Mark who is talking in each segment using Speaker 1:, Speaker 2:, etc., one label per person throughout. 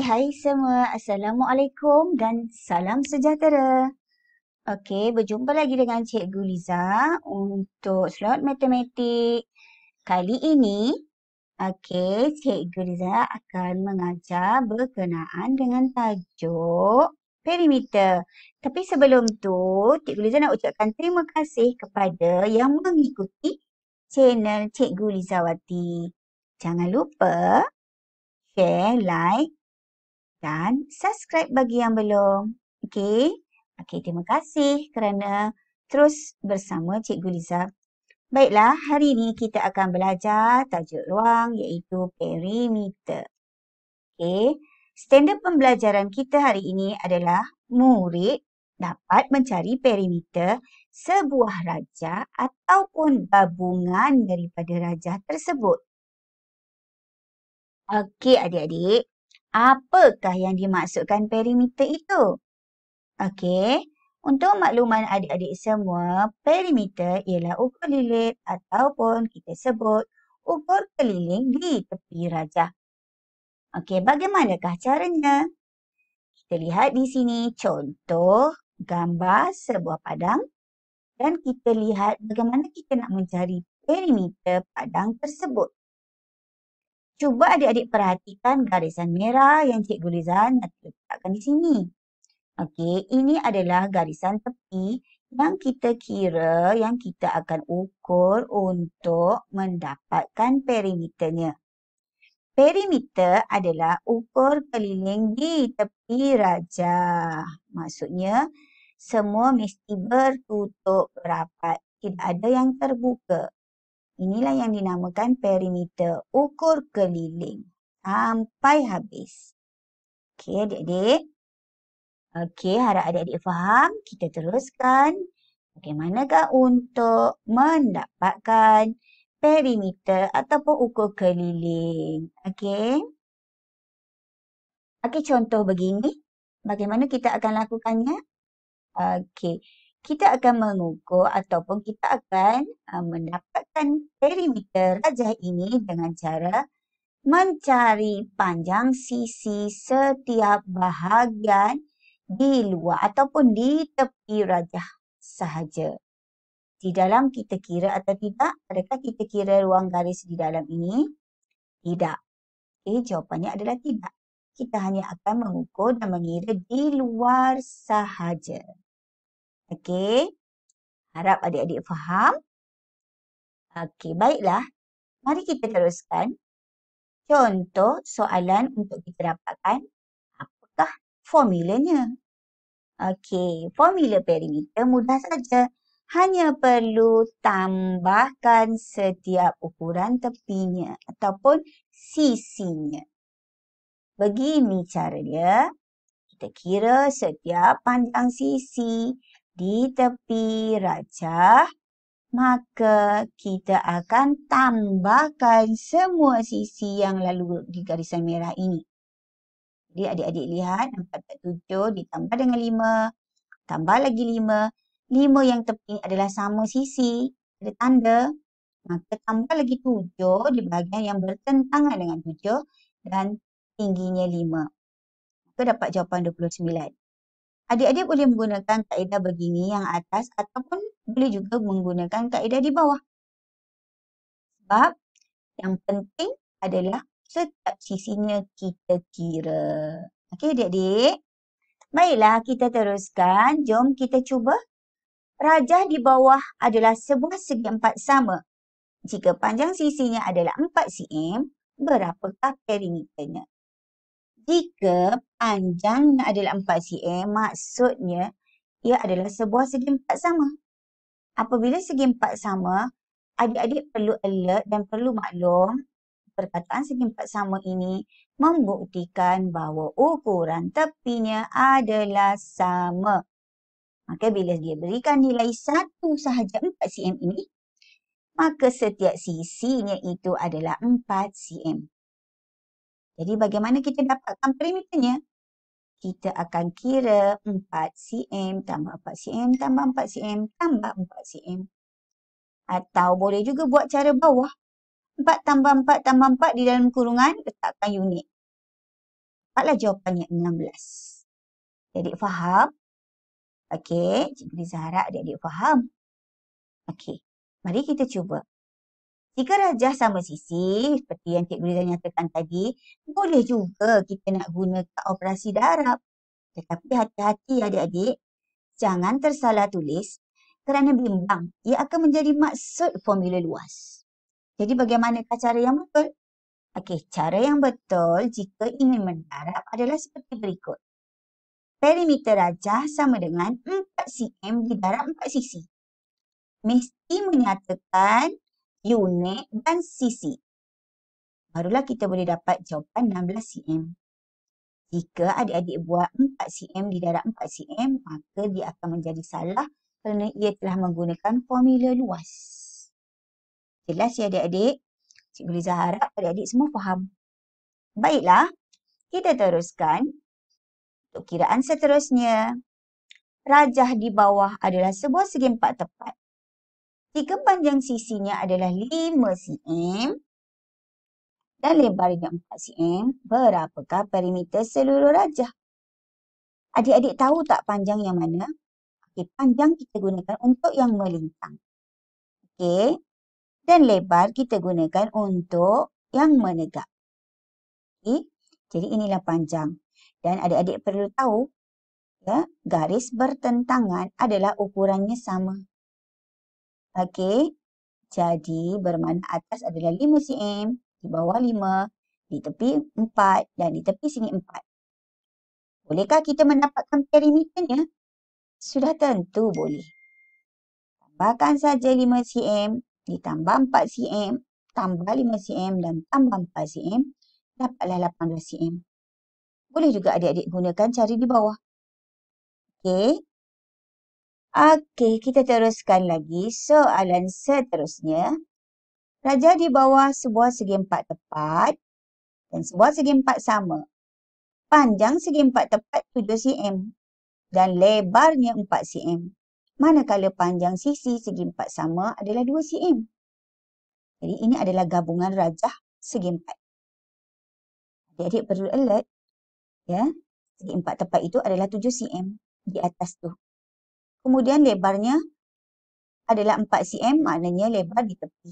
Speaker 1: Okay, hai semua. Assalamualaikum dan salam sejahtera. Okey, berjumpa lagi dengan Cikgu Liza untuk slot matematik. Kali ini, Okey, Cikgu Liza akan mengajar berkenaan dengan tajuk perimeter. Tapi sebelum tu, Cikgu Liza nak ucapkan terima kasih kepada yang mengikuti channel Cikgu Wati, Jangan lupa share, like dan subscribe bagi yang belum. Okey? Okey, terima kasih kerana terus bersama Cikgu Liza. Baiklah, hari ini kita akan belajar tajuk ruang iaitu perimeter. Okey, standar pembelajaran kita hari ini adalah murid dapat mencari perimeter sebuah rajah ataupun gabungan daripada rajah tersebut. Okey, adik-adik, apakah yang dimaksudkan perimeter itu? Okey, untuk makluman adik-adik semua, perimeter ialah ukur lilit ataupun kita sebut ukur keliling di tepi rajah. Okey, bagaimanakah caranya? Kita lihat di sini contoh gambar sebuah padang dan kita lihat bagaimana kita nak mencari perimeter padang tersebut. Cuba adik-adik perhatikan garisan merah yang Cikgu Lizan letakkan di sini. Okey, ini adalah garisan tepi yang kita kira yang kita akan ukur untuk mendapatkan perimeternya. Perimeter adalah ukur keliling di tepi raja. Maksudnya, semua mesti bertutup rapat. Tidak ada yang terbuka. Inilah yang dinamakan perimeter ukur keliling. Sampai habis. Okey adik-adik. Okey harap adik-adik faham. Kita teruskan. Bagaimanakah untuk mendapatkan perimeter ataupun ukur keliling. Okey. Okey contoh begini. Bagaimana kita akan lakukannya? Okey kita akan mengukur ataupun kita akan uh, mendapatkan perimeter rajah ini dengan cara mencari panjang sisi setiap bahagian di luar ataupun di tepi rajah sahaja. Di dalam kita kira atau tidak? Adakah kita kira ruang garis di dalam ini? Tidak. Okay, jawapannya adalah tidak. Kita hanya akan mengukur dan mengira di luar sahaja. Okey. Harap adik-adik faham. Okey, baiklah. Mari kita teruskan. Contoh soalan untuk kita dapatkan apakah formulanya. Okey, formula perimeter mudah saja. Hanya perlu tambahkan setiap ukuran tepinya ataupun sisinya. Begini cara dia. Kita kira setiap panjang sisi di tepi rajah, maka kita akan tambahkan semua sisi yang lalu di garisan merah ini. Jadi adik-adik lihat, 4, 7 ditambah dengan 5, tambah lagi 5. 5 yang tepi adalah sama sisi, ada tanda. Maka tambah lagi 7 di bahagian yang bertentangan dengan 7 dan tingginya 5. Maka dapat jawapan 29 adik-adik boleh menggunakan kaedah begini yang atas ataupun boleh juga menggunakan kaedah di bawah. Sebab yang penting adalah setiap sisinya kita kira. Okey adik-adik? Baiklah kita teruskan. Jom kita cuba. Rajah di bawah adalah sebuah segi empat sama. Jika panjang sisinya adalah 4 cm, berapakah perimeternya? ketika panjang adalah 4 cm, maksudnya ia adalah sebuah segi empat sama. Apabila segi empat sama, adik-adik perlu alert dan perlu maklum perkataan segi empat sama ini membuktikan bahawa ukuran tepinya adalah sama. Maka bila dia berikan nilai satu sahaja 4 cm ini, maka setiap sisinya itu adalah 4 cm. Jadi bagaimana kita dapatkan perimeternya? Kita akan kira 4cm tambah 4cm tambah 4cm tambah 4cm. Atau boleh juga buat cara bawah. 4 tambah 4 tambah 4 di dalam kurungan letakkan unit. Dapatlah jawapannya 16. Jadi faham? Okey, Cikgu Zahra adik-adik faham? Okey, mari kita cuba. Jika rajah sama sisi seperti yang Cikgu Rizal nyatakan tadi, boleh juga kita nak gunakan operasi darab. Tetapi hati-hati adik-adik, jangan tersalah tulis kerana bimbang ia akan menjadi maksud formula luas. Jadi bagaimana cara yang betul? Okey, cara yang betul jika ingin mendarab adalah seperti berikut. Perimeter rajah sama dengan 4 cm di darab 4 sisi. Mesti menyatakan unit dan sisi. Barulah kita boleh dapat jawapan 16 cm. Jika adik-adik buat 4 cm di darab 4 cm, maka dia akan menjadi salah kerana ia telah menggunakan formula luas. Jelas ya adik-adik? Cikgu Liza harap adik-adik semua faham. Baiklah, kita teruskan untuk kiraan seterusnya. Rajah di bawah adalah sebuah segi empat tepat. Jika panjang sisinya adalah 5 cm dan lebarnya 4 cm, berapakah perimeter seluruh rajah? Adik-adik tahu tak panjang yang mana? Okey, panjang kita gunakan untuk yang melintang. Okey. Dan lebar kita gunakan untuk yang menegak. Okey. Jadi inilah panjang. Dan adik-adik perlu tahu ya, garis bertentangan adalah ukurannya sama. Okey. Jadi bermakna atas adalah 5 cm, di bawah 5, di tepi 4 dan di tepi sini 4. Bolehkah kita mendapatkan perimeternya? Sudah tentu boleh. Tambahkan saja 5 cm, ditambah 4 cm, tambah 5 cm dan tambah 4 cm, dapatlah 18 cm. Boleh juga adik-adik gunakan cari di bawah. Okey, Okey, kita teruskan lagi soalan seterusnya. Raja di bawah sebuah segi empat tepat dan sebuah segi empat sama. Panjang segi empat tepat 7 cm dan lebarnya 4 cm. Manakala panjang sisi segi empat sama adalah 2 cm. Jadi ini adalah gabungan rajah segi empat. Jadi adik perlu alert. Ya, segi empat tepat itu adalah 7 cm di atas tu. Kemudian lebarnya adalah 4 cm, maknanya lebar di tepi.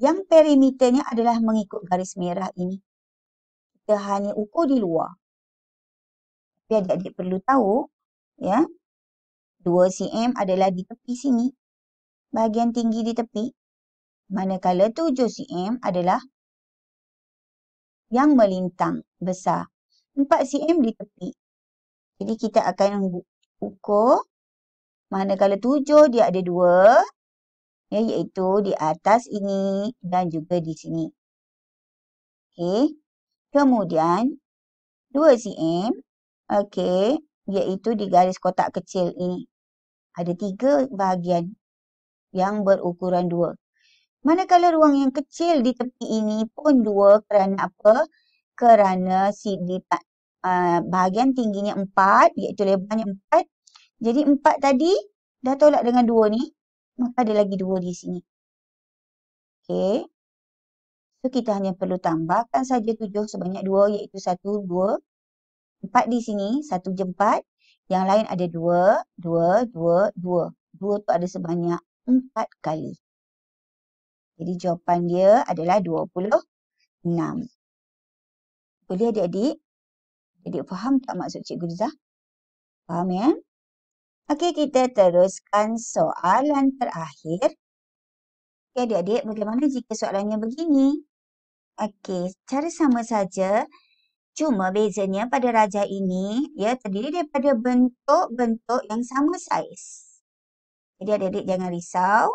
Speaker 1: Yang perimeternya adalah mengikut garis merah ini. Kita hanya ukur di luar. Tapi adik-adik perlu tahu, ya, 2 cm adalah di tepi sini. Bahagian tinggi di tepi. Manakala 7 cm adalah yang melintang besar. 4 cm di tepi. Jadi kita akan ukur Manakala tujuh dia ada dua. Ya, iaitu di atas ini dan juga di sini. Okey. Kemudian dua cm Okey. Iaitu di garis kotak kecil ini. Ada tiga bahagian yang berukuran dua. Manakala ruang yang kecil di tepi ini pun dua kerana apa? Kerana si di, uh, bahagian tingginya empat iaitu lebarnya empat jadi empat tadi dah tolak dengan dua ni. Maka ada lagi dua di sini. Okey, So kita hanya perlu tambahkan saja tujuh sebanyak dua iaitu satu, dua. Empat di sini, satu je empat. Yang lain ada dua, dua, dua, dua. Dua tu ada sebanyak empat kali. Jadi jawapan dia adalah dua puluh enam. Boleh adik-adik? Adik faham tak maksud Cikgu Rizah? Faham ya? Okey, kita teruskan soalan terakhir. Okey, adik-adik, bagaimana jika soalannya begini? Okey, cara sama saja. Cuma bezanya pada raja ini, ya, terdiri daripada bentuk-bentuk yang sama saiz. Jadi adik-adik jangan risau.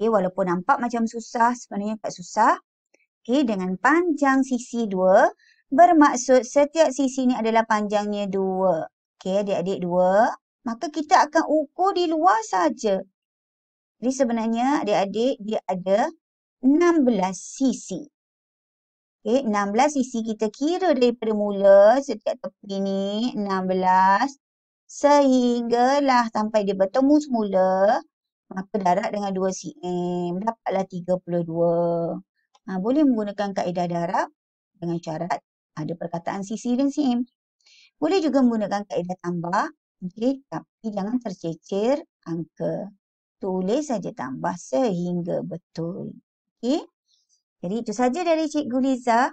Speaker 1: Okey, walaupun nampak macam susah, sebenarnya tak susah. Okey, dengan panjang sisi dua bermaksud setiap sisi ini adalah panjangnya dua. Okey, adik-adik 2 maka kita akan ukur di luar saja. Jadi sebenarnya adik-adik dia ada 16 sisi. Okey, 16 sisi kita kira daripada mula setiap tepi ni 16 sehinggalah sampai dia bertemu semula maka darat dengan 2 cm dapatlah 32. Ha, boleh menggunakan kaedah darat dengan syarat ada perkataan sisi dan cm. Boleh juga menggunakan kaedah tambah Okey, tapi jangan tercecer angka. Tulis saja tambah sehingga betul. Okey. Jadi itu saja dari Cikgu Liza.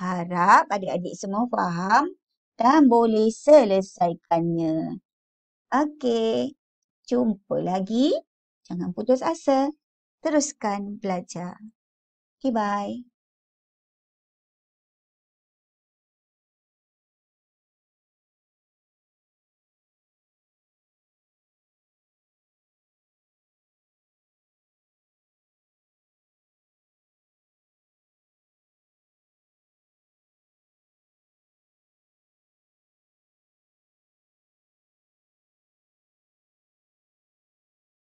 Speaker 1: Harap adik-adik semua faham dan boleh selesaikannya. Okey. Jumpa lagi. Jangan putus asa. Teruskan belajar. Okay, bye.